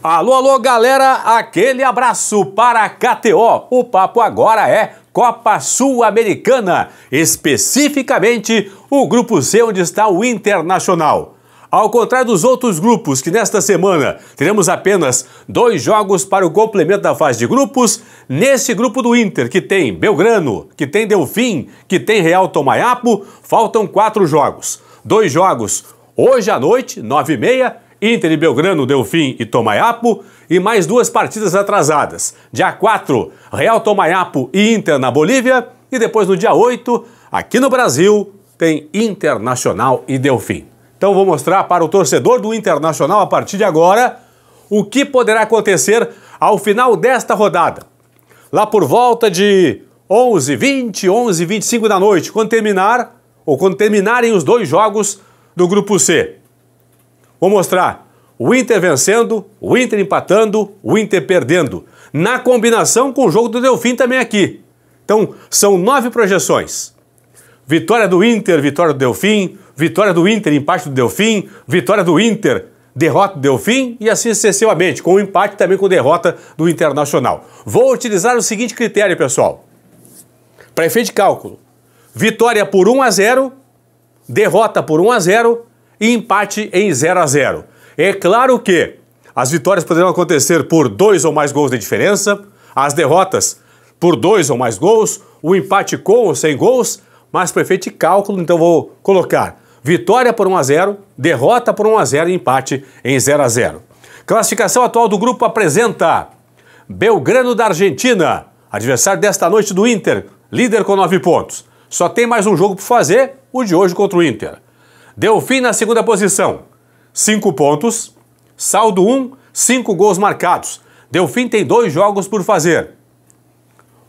Alô, alô, galera! Aquele abraço para a KTO. O papo agora é Copa Sul-Americana, especificamente o grupo C onde está o Internacional. Ao contrário dos outros grupos, que nesta semana teremos apenas dois jogos para o complemento da fase de grupos, nesse grupo do Inter, que tem Belgrano, que tem Delfim, que tem Real Tomaiapo, faltam quatro jogos. Dois jogos hoje à noite, nove e meia, Inter e Belgrano, Delfim e Tomaiapo, e mais duas partidas atrasadas. Dia 4, Real Tomaiapo e Inter na Bolívia, e depois no dia 8, aqui no Brasil, tem Internacional e Delfim. Então vou mostrar para o torcedor do Internacional a partir de agora o que poderá acontecer ao final desta rodada. Lá por volta de 11h20, 11h25 da noite, quando terminar, ou quando terminarem os dois jogos do Grupo C. Vou mostrar. O Inter vencendo, o Inter empatando, o Inter perdendo. Na combinação com o jogo do Delfim também aqui. Então, são nove projeções. Vitória do Inter, vitória do Delfim, vitória do Inter, empate do Delfim, vitória do Inter, derrota do Delfim e assim sucessivamente, com um empate também com derrota do Internacional. Vou utilizar o seguinte critério, pessoal. Para efeito de cálculo, vitória por 1 a 0, derrota por 1 a 0 e empate em 0 a 0. É claro que as vitórias poderão acontecer por dois ou mais gols de diferença, as derrotas por dois ou mais gols, o empate com ou sem gols, mas para de cálculo, então vou colocar vitória por 1 a 0, derrota por 1 a 0 e empate em 0 a 0. Classificação atual do grupo apresenta Belgrano da Argentina, adversário desta noite do Inter, líder com 9 pontos. Só tem mais um jogo para fazer, o de hoje contra o Inter. Delfim na segunda posição, 5 pontos, saldo 1, um, 5 gols marcados. Delfim tem dois jogos por fazer.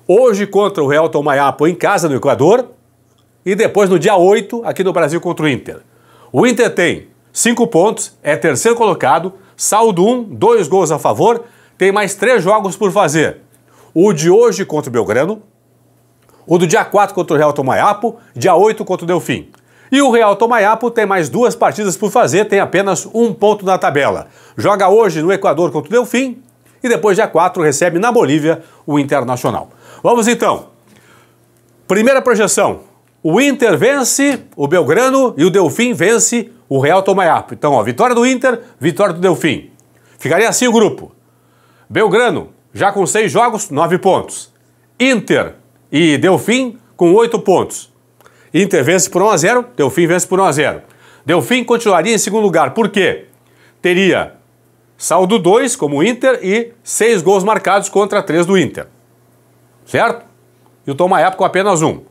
Hoje contra o Real Tomayapo em casa no Equador e depois no dia 8 aqui no Brasil contra o Inter. O Inter tem 5 pontos, é terceiro colocado, saldo 1, um, 2 gols a favor, tem mais 3 jogos por fazer. O de hoje contra o Belgrano, o do dia 4 contra o Real Tomayapo, dia 8 contra o Delfim. E o Real Tomayapo tem mais duas partidas por fazer, tem apenas um ponto na tabela. Joga hoje no Equador contra o Delfim e depois, dia 4, recebe na Bolívia o Internacional. Vamos então. Primeira projeção. O Inter vence o Belgrano e o Delfim vence o Real Tomayapo. Então, ó, vitória do Inter, vitória do Delfim. Ficaria assim o grupo. Belgrano, já com seis jogos, nove pontos. Inter e Delfim com oito pontos. Inter vence por 1x0, Delfim vence por 1x0. Delfim continuaria em segundo lugar, por quê? Teria saldo 2 como Inter e 6 gols marcados contra 3 do Inter. Certo? E o Tomayapo com apenas um.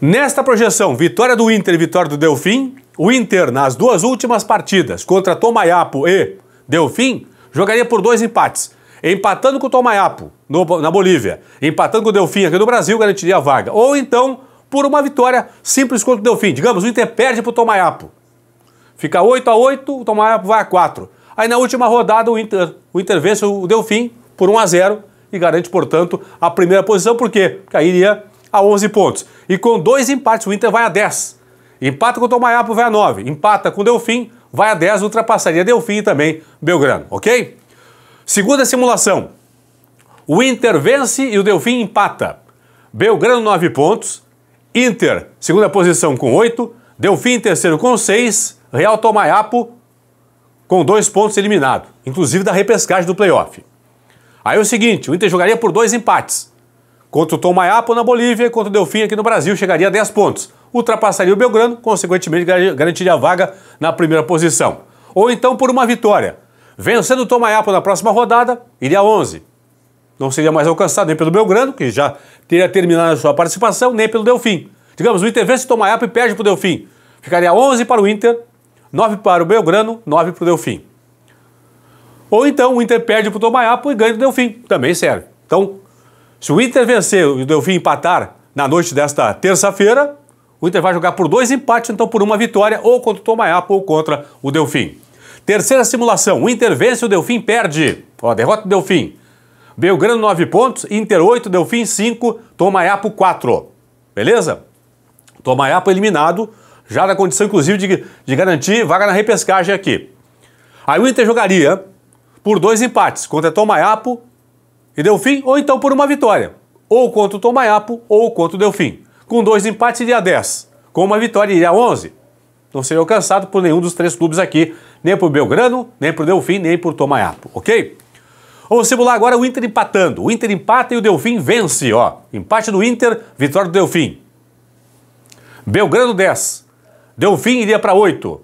Nesta projeção, vitória do Inter e vitória do Delfim, o Inter nas duas últimas partidas contra Tomaiapo e Delfim jogaria por dois empates. Empatando com o Tomaiapo no, na Bolívia, empatando com o Delfim aqui no Brasil, garantiria a vaga. Ou então por uma vitória simples contra o Delfim. Digamos, o Inter perde para o Tomaiapo. Fica 8 a 8 o Tomaiapo vai a 4. Aí na última rodada o Inter, o Inter vence o Delfim por 1 a 0 e garante, portanto, a primeira posição. Por quê? Porque aí iria a 11 pontos. E com dois empates o Inter vai a 10. Empata com o Tomaiapo, vai a 9. Empata com o Delfim, vai a 10, ultrapassaria Delfim e também Belgrano, ok? Segunda simulação. O Inter vence e o Delfim empata. Belgrano 9 pontos, Inter, segunda posição com 8, Delfim, terceiro com 6, Real Tomaiapo com dois pontos eliminado, inclusive da repescagem do playoff. Aí é o seguinte, o Inter jogaria por dois empates. Contra o Tomaiapo na Bolívia e contra o Delfim aqui no Brasil, chegaria a 10 pontos. Ultrapassaria o Belgrano, consequentemente garantiria a vaga na primeira posição. Ou então por uma vitória. Vencendo o Tomaiapo na próxima rodada, iria a 11. Não seria mais alcançado nem pelo Belgrano, que já teria terminado a sua participação, nem pelo Delfim. Digamos, o Inter vence o Tomaiapo e perde para o Delfim. Ficaria 11 para o Inter, 9 para o Belgrano, 9 para o Delfim. Ou então o Inter perde para o Tomaiapo e ganha do Delfim. Também serve. Então, se o Inter vencer e o Delfim empatar na noite desta terça-feira, o Inter vai jogar por dois empates, então por uma vitória, ou contra o Tomaiapo ou contra o Delfim. Terceira simulação: o Inter vence, o Delfim perde. Ó, derrota o Delfim. Belgrano 9 pontos, Inter 8, Delfim 5, Tomaiapo 4. Beleza? Tomaiapo eliminado, já na condição inclusive de, de garantir vaga na repescagem aqui. Aí o Inter jogaria por dois empates contra Tomaiapo e Delfim, ou então por uma vitória, ou contra o Tomaiapo ou contra o Delfim. Com dois empates iria 10, com uma vitória iria 11. Não seria alcançado por nenhum dos três clubes aqui, nem por Belgrano, nem por Delfim, nem por Tomaiapo, ok? Vamos simular agora o Inter empatando. O Inter empata e o Delfim vence, ó. Empate do Inter, vitória do Delfim. Belgrano 10. Delfim iria para 8.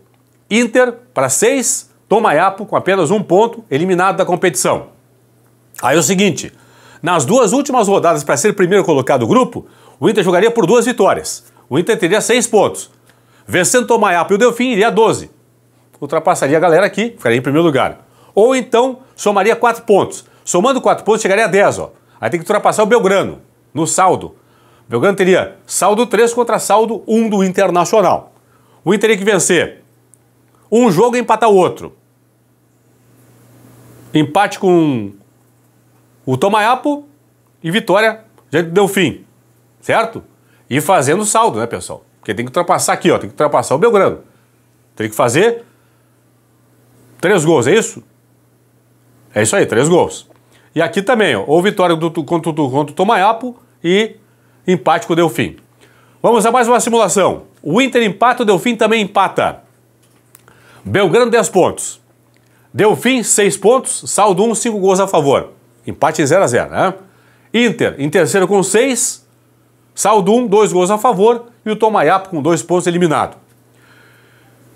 Inter para 6. Tomaiapo com apenas um ponto, eliminado da competição. Aí é o seguinte, nas duas últimas rodadas para ser primeiro colocado do grupo, o Inter jogaria por duas vitórias. O Inter teria 6 pontos. Vencendo Tomaiapo e o Delfim iria a 12. Ultrapassaria a galera aqui, ficaria em primeiro lugar. Ou então somaria 4 pontos. Somando 4 pontos chegaria a 10, ó. Aí tem que ultrapassar o Belgrano no saldo. O Belgrano teria saldo 3 contra saldo 1 do Internacional. O Inter teria que vencer um jogo e empatar o outro. Empate com o Tomayapo e vitória já deu fim certo? E fazendo saldo, né, pessoal? Porque tem que ultrapassar aqui, ó, tem que ultrapassar o Belgrano. Tem que fazer três gols, é isso? É isso aí, três gols. E aqui também, ó, ou vitória do, contra, o, contra o Tomaiapo e empate com o Delfim. Vamos a mais uma simulação. O Inter empata, o Delfim também empata. Belgrano, 10 pontos. Delfim, 6 pontos. Saldo 1, 5 gols a favor. Empate em 0 a 0 né? Inter, em terceiro com 6. Saldo 1, 2 gols a favor. E o Tomaiapo com 2 pontos eliminado.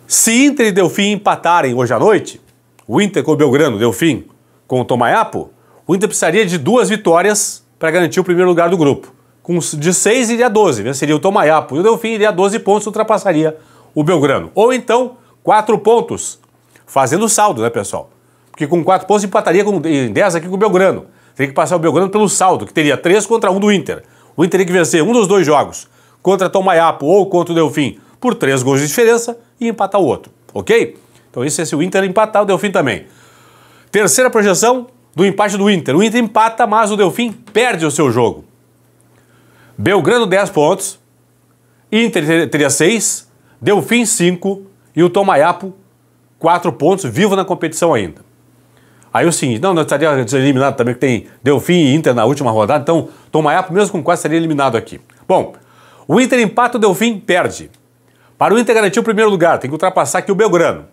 Se Inter e Delfim empatarem hoje à noite, o Inter com o Belgrano, Delfim, com o Tomayapo, o Inter precisaria de duas vitórias para garantir o primeiro lugar do grupo. Com de 6 iria a 12, venceria o Tomayapo. E o Delfim iria a 12 pontos, ultrapassaria o Belgrano. Ou então, 4 pontos, fazendo saldo, né, pessoal? Porque com 4 pontos empataria com, em 10 aqui com o Belgrano. Teria que passar o Belgrano pelo saldo, que teria 3 contra 1 do Inter. O Inter teria que vencer um dos dois jogos, contra Tomayapo ou contra o Delfim, por 3 gols de diferença e empatar o outro, ok? Então isso é se o Inter empatar, o Delfim também. Terceira projeção do empate do Inter. O Inter empata, mas o Delfim perde o seu jogo. Belgrano 10 pontos, Inter teria 6, Delfim 5 e o Tomayapo 4 pontos, vivo na competição ainda. Aí é o seguinte, não, não estaria eliminado também, que tem Delfim e Inter na última rodada, então Tomayapo, mesmo com 4, seria eliminado aqui. Bom, o Inter empata, o Delfim perde. Para o Inter garantir o primeiro lugar, tem que ultrapassar aqui o Belgrano.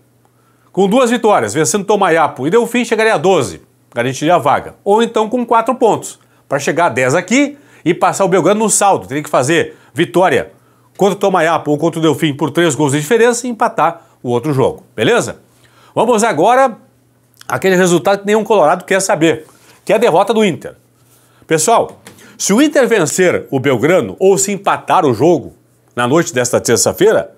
Com duas vitórias, vencendo Tomayapo e Delfim, chegaria a 12, garantiria a vaga. Ou então com quatro pontos, para chegar a 10 aqui e passar o Belgrano no saldo. Teria que fazer vitória contra o ou contra o Delfim por três gols de diferença e empatar o outro jogo, beleza? Vamos agora aquele resultado que nenhum colorado quer saber, que é a derrota do Inter. Pessoal, se o Inter vencer o Belgrano ou se empatar o jogo na noite desta terça-feira,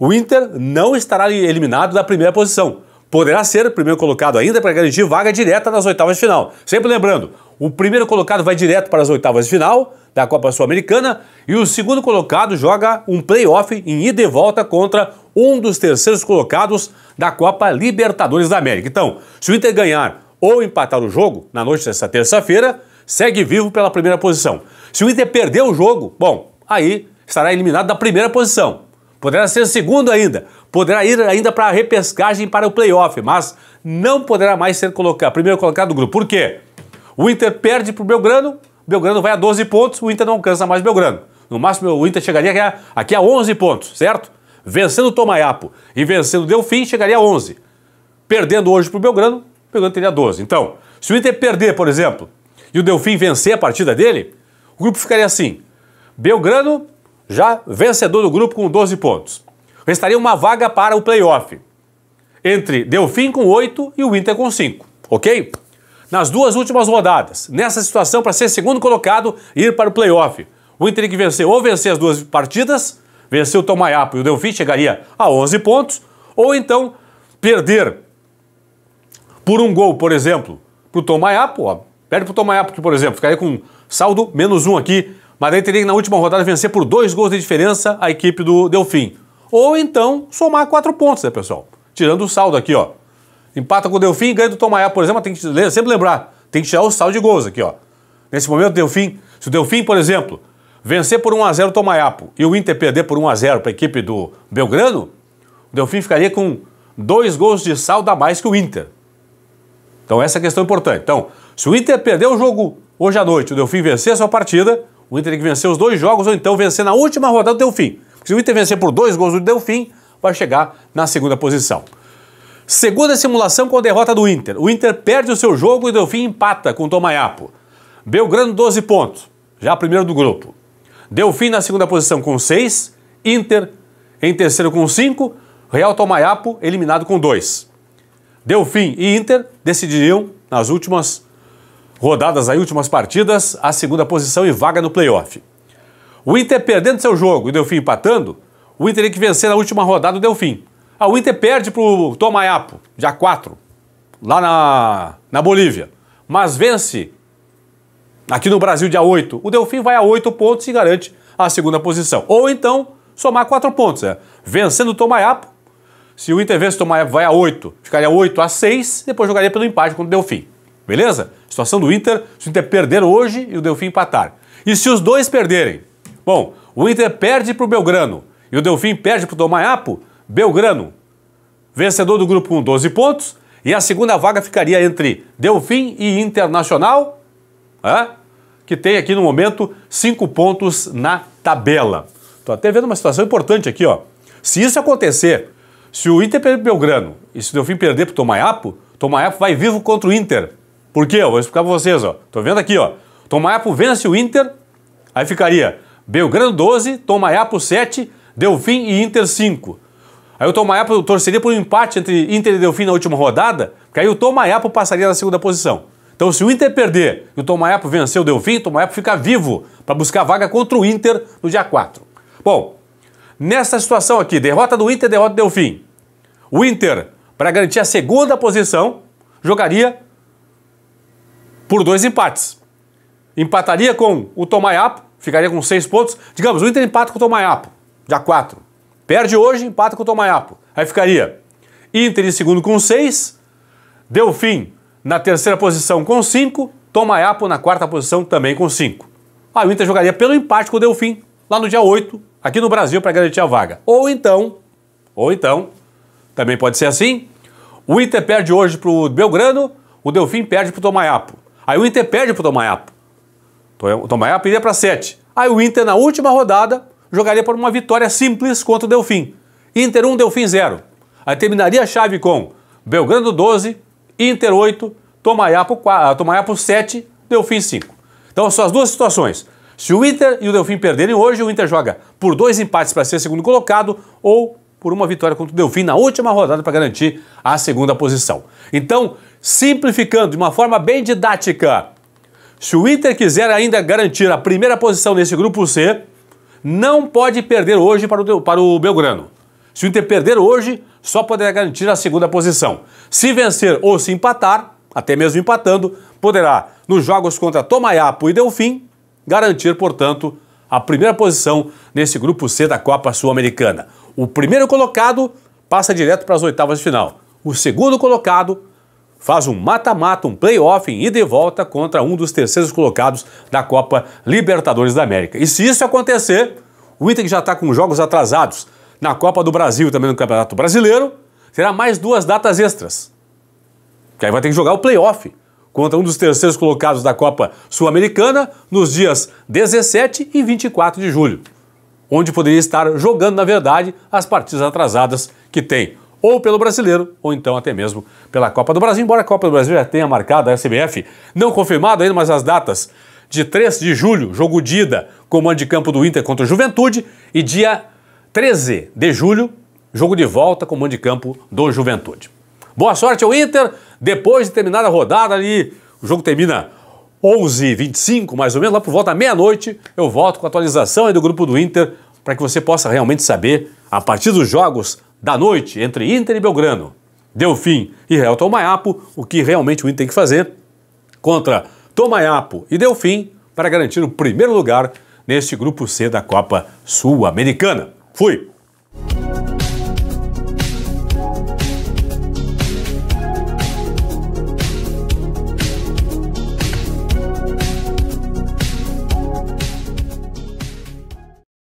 o Inter não estará eliminado da primeira posição. Poderá ser o primeiro colocado ainda para garantir vaga direta nas oitavas de final. Sempre lembrando, o primeiro colocado vai direto para as oitavas de final da Copa Sul-Americana e o segundo colocado joga um playoff em ida e volta contra um dos terceiros colocados da Copa Libertadores da América. Então, se o Inter ganhar ou empatar o jogo na noite dessa terça-feira, segue vivo pela primeira posição. Se o Inter perder o jogo, bom, aí estará eliminado da primeira posição. Poderá ser segundo ainda, poderá ir ainda para a repescagem para o playoff, mas não poderá mais ser colocado, primeiro colocado do grupo. Por quê? O Inter perde para o Belgrano, Belgrano vai a 12 pontos, o Inter não alcança mais Belgrano. No máximo, o Inter chegaria aqui a, aqui a 11 pontos, certo? Vencendo o Tomaiapo e vencendo o Delfim, chegaria a 11. Perdendo hoje para o Belgrano, o Belgrano teria 12. Então, se o Inter perder, por exemplo, e o Delfim vencer a partida dele, o grupo ficaria assim: Belgrano, já vencedor do grupo com 12 pontos. Restaria uma vaga para o playoff entre Delfim com 8 e o Inter com 5, ok? Nas duas últimas rodadas, nessa situação para ser segundo colocado e ir para o playoff, o Inter tem que vencer ou vencer as duas partidas, vencer o Tomaiapo e o Delfim chegaria a 11 pontos, ou então perder por um gol, por exemplo, para o Tomaiapo, perde para o Tomaiapo, que por exemplo ficaria com saldo menos um aqui mas aí teria que na última rodada vencer por dois gols de diferença a equipe do Delfim. Ou então somar quatro pontos, né, pessoal? Tirando o saldo aqui, ó. Empata com o Delfim ganha do Tomaiá, por exemplo, tem que sempre lembrar, tem que tirar o saldo de gols aqui, ó. Nesse momento, o Delfim, se o Delfim, por exemplo, vencer por 1 a 0 o Tomaiapo e o Inter perder por 1 a 0 para a equipe do Belgrano, o Delfim ficaria com dois gols de saldo a mais que o Inter. Então essa é a questão importante. Então, se o Inter perder o jogo hoje à noite, o Delfim vencer a sua partida, o Inter tem que vencer os dois jogos ou então vencer na última rodada do Delfim. Se o Inter vencer por dois gols do Delfim, vai chegar na segunda posição. Segunda simulação com a derrota do Inter. O Inter perde o seu jogo e o Delfim empata com o Tomaiapo. Belgrano 12 pontos, já primeiro do grupo. Delfim na segunda posição com 6, Inter em terceiro com 5, Real Tomaiapo eliminado com 2. Delfim e Inter decidiriam nas últimas Rodadas aí, últimas partidas, a segunda posição e vaga no playoff. O Inter perdendo seu jogo e o Delfim empatando, o Inter tem que vencer na última rodada o Delfim. Ah, o Inter perde para o Tomayapo, dia 4, lá na, na Bolívia. Mas vence aqui no Brasil, dia 8. O Delfim vai a 8 pontos e garante a segunda posição. Ou então, somar 4 pontos. É. Vencendo o Tomayapo, se o Inter vence o Tomayapo, vai a 8, ficaria 8 a 6, depois jogaria pelo empate contra o Delfim. Beleza? Situação do Inter, se o Inter perder hoje e o Delfim empatar. E se os dois perderem? Bom, o Inter perde para o Belgrano e o Delfim perde para o Tomayapo Belgrano, vencedor do grupo com 12 pontos, e a segunda vaga ficaria entre Delfim e Internacional, é? que tem aqui no momento 5 pontos na tabela. Estou até vendo uma situação importante aqui. ó. Se isso acontecer, se o Inter perder Belgrano e se o Delfim perder para o Tomaiapo, Tomaiapo vai vivo contra o Inter por quê? Eu vou explicar para vocês. Ó. Tô vendo aqui, ó. Tomaiapo vence o Inter, aí ficaria Belgrano 12, Tomaiapo 7, Delfim e Inter 5. Aí o Tomaiapo torceria por um empate entre Inter e Delfim na última rodada, porque aí o Tomaiapo passaria na segunda posição. Então, se o Inter perder e o Tomaiapo vencer o Delfim, o Tomaiapo fica vivo para buscar vaga contra o Inter no dia 4. Bom, nessa situação aqui, derrota do Inter, derrota do Delfim. O Inter, para garantir a segunda posição, jogaria por dois empates. Empataria com o Tomayapo, ficaria com seis pontos. Digamos, o Inter empata com o Tomayapo, dia 4. Perde hoje, empata com o Tomayapo. Aí ficaria Inter em segundo com seis, Delfim na terceira posição com cinco, Tomayapo na quarta posição também com cinco. Aí o Inter jogaria pelo empate com o Delfim lá no dia 8, aqui no Brasil, para garantir a vaga. Ou então, ou então, também pode ser assim, o Inter perde hoje para o Belgrano, o Delfim perde para o Tomayapo. Aí o Inter perde para o Tomaiapo. O Tomaiapo iria para 7. Aí o Inter, na última rodada, jogaria por uma vitória simples contra o Delfim. Inter 1, Delfim 0. Aí terminaria a chave com Belgrano 12, Inter 8, Tomaiapo, 4, ah, Tomaiapo 7, Delfim 5. Então são as duas situações. Se o Inter e o Delfim perderem hoje, o Inter joga por dois empates para ser segundo colocado ou por uma vitória contra o Delfim na última rodada para garantir a segunda posição. Então, Simplificando de uma forma bem didática, se o Inter quiser ainda garantir a primeira posição nesse grupo C, não pode perder hoje para o, para o Belgrano. Se o Inter perder hoje, só poderá garantir a segunda posição. Se vencer ou se empatar, até mesmo empatando, poderá, nos jogos contra Tomaiapo e Delfim, garantir, portanto, a primeira posição nesse grupo C da Copa Sul-Americana. O primeiro colocado passa direto para as oitavas de final. O segundo colocado faz um mata-mata, um playoff em ida e volta contra um dos terceiros colocados da Copa Libertadores da América. E se isso acontecer, o Inter que já está com jogos atrasados na Copa do Brasil e também no Campeonato Brasileiro, terá mais duas datas extras. Que aí vai ter que jogar o playoff contra um dos terceiros colocados da Copa Sul-Americana nos dias 17 e 24 de julho, onde poderia estar jogando, na verdade, as partidas atrasadas que tem ou pelo brasileiro, ou então até mesmo pela Copa do Brasil, embora a Copa do Brasil já tenha marcado a SBF, não confirmado ainda, mas as datas de 3 de julho, jogo Dida, comando de campo do Inter contra o Juventude, e dia 13 de julho, jogo de volta, comando de campo do Juventude. Boa sorte ao Inter, depois de terminar a rodada ali, o jogo termina 11h25, mais ou menos, lá por volta da meia-noite, eu volto com a atualização aí do grupo do Inter, para que você possa realmente saber, a partir dos jogos da noite entre Inter e Belgrano. Delfim e Real Tomayapo, o que realmente o Inter tem que fazer contra Tomaiapo e Delfim para garantir o primeiro lugar neste grupo C da Copa Sul-Americana. Fui!